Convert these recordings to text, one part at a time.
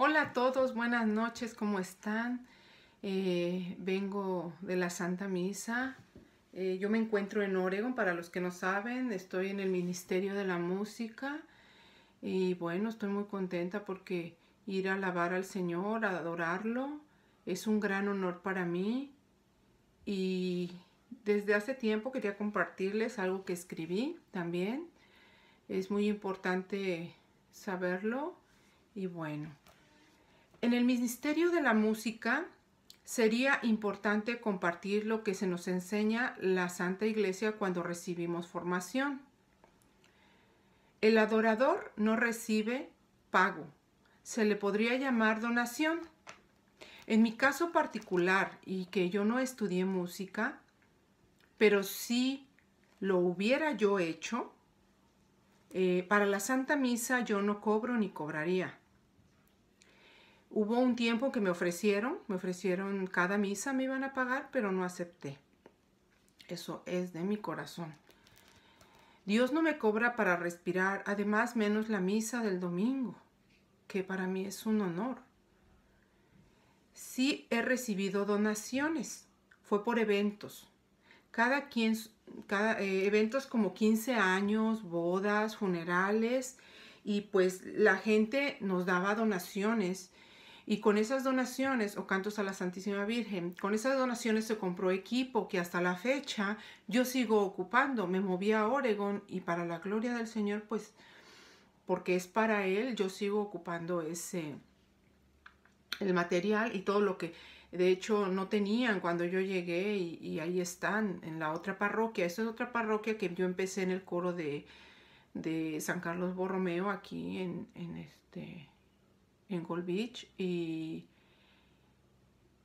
Hola a todos, buenas noches, ¿cómo están? Eh, vengo de la Santa Misa. Eh, yo me encuentro en Oregon, para los que no saben, estoy en el Ministerio de la Música y bueno, estoy muy contenta porque ir a alabar al Señor, a adorarlo, es un gran honor para mí y desde hace tiempo quería compartirles algo que escribí también. Es muy importante saberlo y bueno. En el Ministerio de la Música sería importante compartir lo que se nos enseña la Santa Iglesia cuando recibimos formación. El adorador no recibe pago, se le podría llamar donación. En mi caso particular, y que yo no estudié música, pero si lo hubiera yo hecho, eh, para la Santa Misa yo no cobro ni cobraría Hubo un tiempo que me ofrecieron, me ofrecieron cada misa me iban a pagar, pero no acepté. Eso es de mi corazón. Dios no me cobra para respirar, además menos la misa del domingo, que para mí es un honor. Sí he recibido donaciones, fue por eventos. Cada quien, cada, eh, eventos como 15 años, bodas, funerales, y pues la gente nos daba donaciones y con esas donaciones, o cantos a la Santísima Virgen, con esas donaciones se compró equipo que hasta la fecha yo sigo ocupando. Me moví a Oregon y para la gloria del Señor, pues, porque es para Él, yo sigo ocupando ese, el material y todo lo que de hecho no tenían cuando yo llegué y, ahí están en la otra parroquia. Esta es otra parroquia que yo empecé en el coro de, San Carlos Borromeo aquí en, este, en Gold Beach y,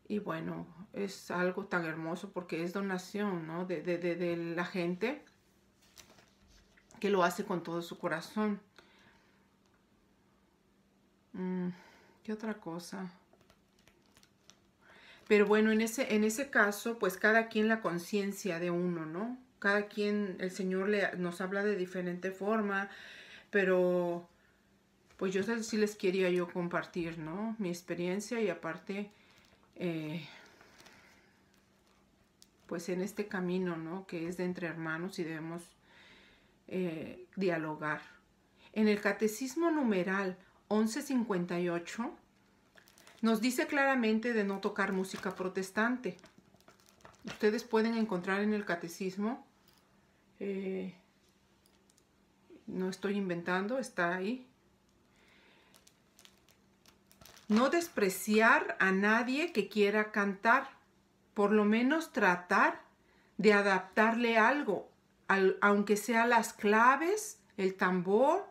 y bueno, es algo tan hermoso porque es donación ¿no? de, la gente que lo hace con todo su corazón. Mm, ¿Qué otra cosa? Pero bueno, en ese, en ese caso, pues cada quien la conciencia de uno, ¿no? Cada quien, el Señor le, nos habla de diferente forma, pero pues yo sí les quería yo compartir, ¿no? Mi experiencia y aparte, eh, pues en este camino, ¿no? Que es de entre hermanos y debemos eh, dialogar. En el catecismo numeral 1158 nos dice claramente de no tocar música protestante. Ustedes pueden encontrar en el catecismo, eh, no estoy inventando, está ahí, no despreciar a nadie que quiera cantar, por lo menos tratar de adaptarle algo, aunque sea las claves, el tambor,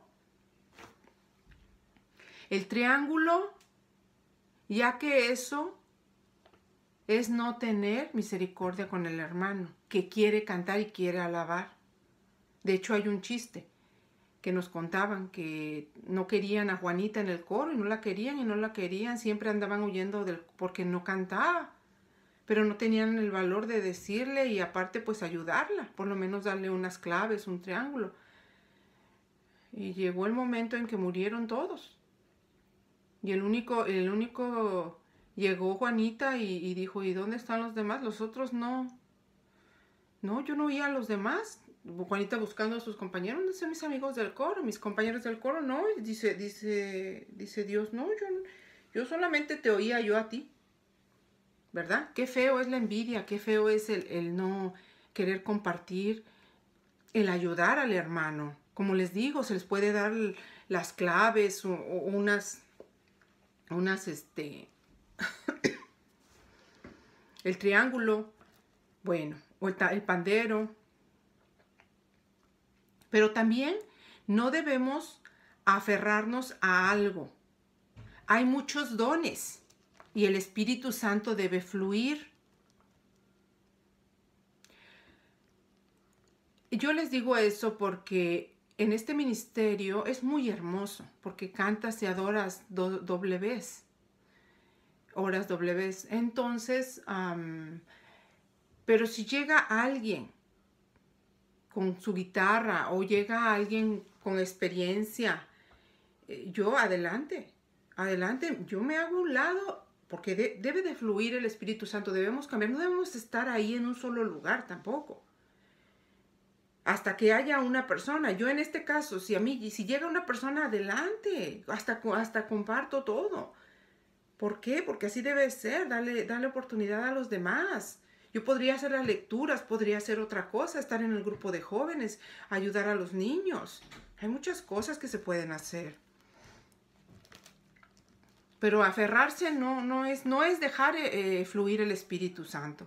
el triángulo, ya que eso es no tener misericordia con el hermano que quiere cantar y quiere alabar. De hecho, hay un chiste que nos contaban que no querían a Juanita en el coro y no la querían y no la querían, siempre andaban huyendo del, porque no cantaba, pero no tenían el valor de decirle y aparte pues ayudarla, por lo menos darle unas claves, un triángulo. Y llegó el momento en que murieron todos. Y el único, el único llegó Juanita y, y dijo, ¿y dónde están los demás? Los otros no. No, yo no oía a los demás. Juanita buscando a sus compañeros, no sé, mis amigos del coro? Mis compañeros del coro, no, dice, dice, dice Dios, no, yo, yo solamente te oía yo a ti, ¿verdad? Qué feo es la envidia, qué feo es el, no querer compartir, el ayudar al hermano. Como les digo, se les puede dar las claves o, unas, unas, este, el triángulo, bueno, o el pandero, pero también no debemos aferrarnos a algo. Hay muchos dones y el Espíritu Santo debe fluir. Yo les digo eso porque en este ministerio es muy hermoso, porque cantas y adoras doble vez, horas doble vez. Entonces, pero si llega alguien con su guitarra o llega alguien con experiencia, eh, yo adelante, adelante, yo me hago un lado porque debe de fluir el Espíritu Santo, debemos cambiar, no debemos estar ahí en un solo lugar tampoco. Hasta que haya una persona, yo en este caso, si a mí, si llega una persona adelante, hasta, hasta comparto todo. ¿Por qué? Porque así debe ser, dale, dale oportunidad a los demás. Yo podría hacer las lecturas, podría hacer otra cosa, estar en el grupo de jóvenes, ayudar a los niños. Hay muchas cosas que se pueden hacer. Pero aferrarse no, no, es, no es dejar eh, eh, fluir el Espíritu Santo.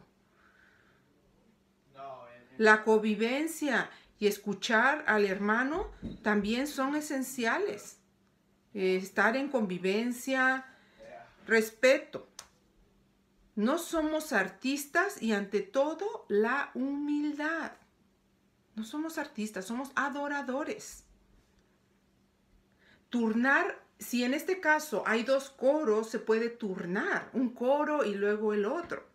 La convivencia y escuchar al hermano también son esenciales. Eh, estar en convivencia, respeto. No somos artistas y ante todo la humildad. No somos artistas, somos adoradores. Turnar, si en este caso hay dos coros, se puede turnar, un coro y luego el otro.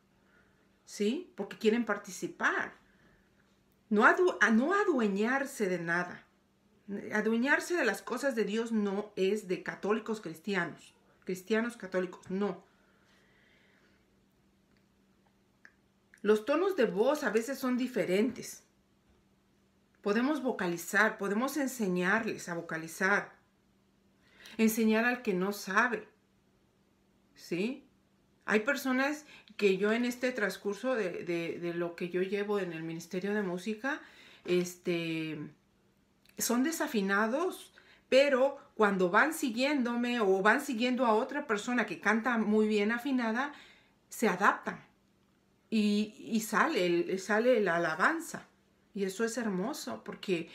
¿Sí? Porque quieren participar. No, no adueñarse de nada. Adueñarse de las cosas de Dios no es de católicos cristianos, cristianos católicos, no Los tonos de voz a veces son diferentes. Podemos vocalizar, podemos enseñarles a vocalizar. Enseñar al que no sabe. ¿Sí? Hay personas que yo en este transcurso de, de lo que yo llevo en el Ministerio de Música, este, son desafinados, pero cuando van siguiéndome o van siguiendo a otra persona que canta muy bien afinada, se adaptan y, sale, sale la alabanza. Y eso es hermoso porque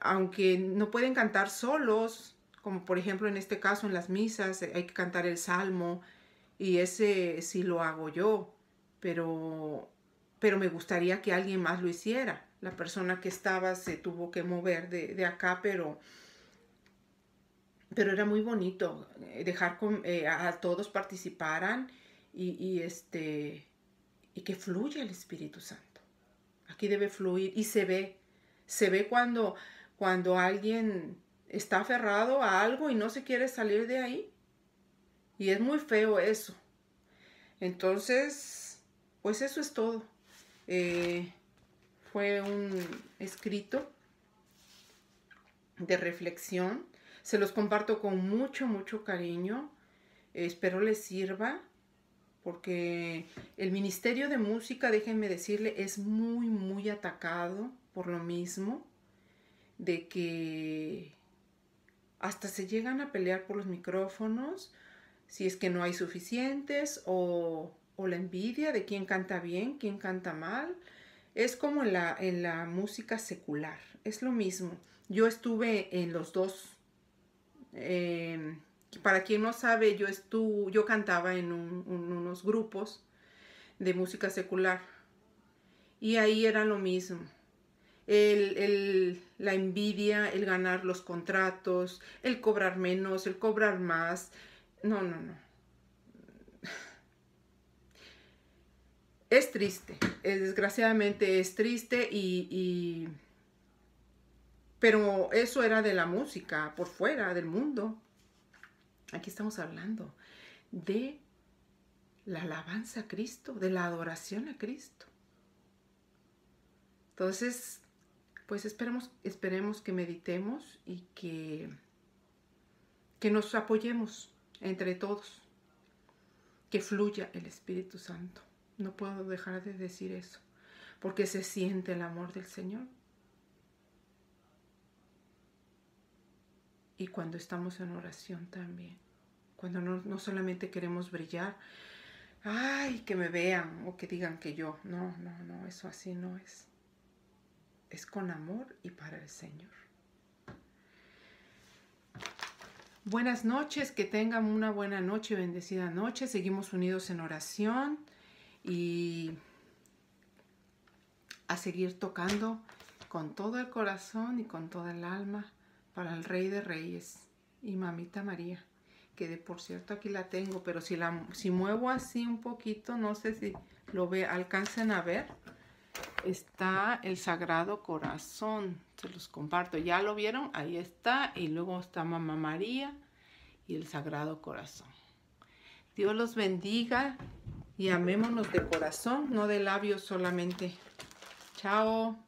aunque no pueden cantar solos, como por ejemplo en este caso en las misas, eh, hay que cantar el salmo y ese sí lo hago yo, pero, pero me gustaría que alguien más lo hiciera. La persona que estaba se tuvo que mover de, acá, pero, pero era muy bonito eh, dejar eh, a, todos participaran y este y que fluya el Espíritu Santo. Aquí debe fluir y se ve, se ve cuando, cuando alguien está aferrado a algo y no se quiere salir de ahí. Y es muy feo eso. Entonces, pues eso es todo. Eh, fue un escrito de reflexión. Se los comparto con mucho, mucho cariño. espero les sirva porque el Ministerio de Música, déjenme decirle, es muy, muy atacado por lo mismo de que hasta se llegan a pelear por los micrófonos si es que no hay suficientes o, la envidia de quién canta bien, quién canta mal. Es como en la, en la música secular, es lo mismo. Yo estuve en los dos. Eh, para quien no sabe, yo, estuve, yo cantaba en un grupos de música secular. Y ahí era lo mismo. El, el, la envidia, el ganar los contratos, el cobrar menos, el cobrar más. No, no, no. Es triste, desgraciadamente es triste y... Pero eso era de la música, por fuera, del mundo. Aquí estamos hablando de la alabanza a Cristo, de la adoración a Cristo. Entonces, pues esperemos, esperemos que meditemos y que, que nos apoyemos entre todos, que fluya el Espíritu Santo. No puedo dejar de decir eso, porque se siente el amor del Señor. Y cuando estamos en oración también, cuando no, no solamente queremos brillar, ay, que me vean o que digan que yo. No, no, no, eso así no es. Es con amor y para el Señor. Buenas noches, que tengan una buena noche, bendecida noche. Seguimos unidos en oración y a seguir tocando con todo el corazón y con toda el alma para el Rey de Reyes y Mamita María que de por cierto aquí la tengo, pero si, la, si muevo así un poquito, no sé si lo ve, alcancen a ver, está el Sagrado Corazón, se los comparto, ya lo vieron, ahí está, y luego está Mamá María y el Sagrado Corazón. Dios los bendiga y amémonos de corazón, no de labios solamente. Chao.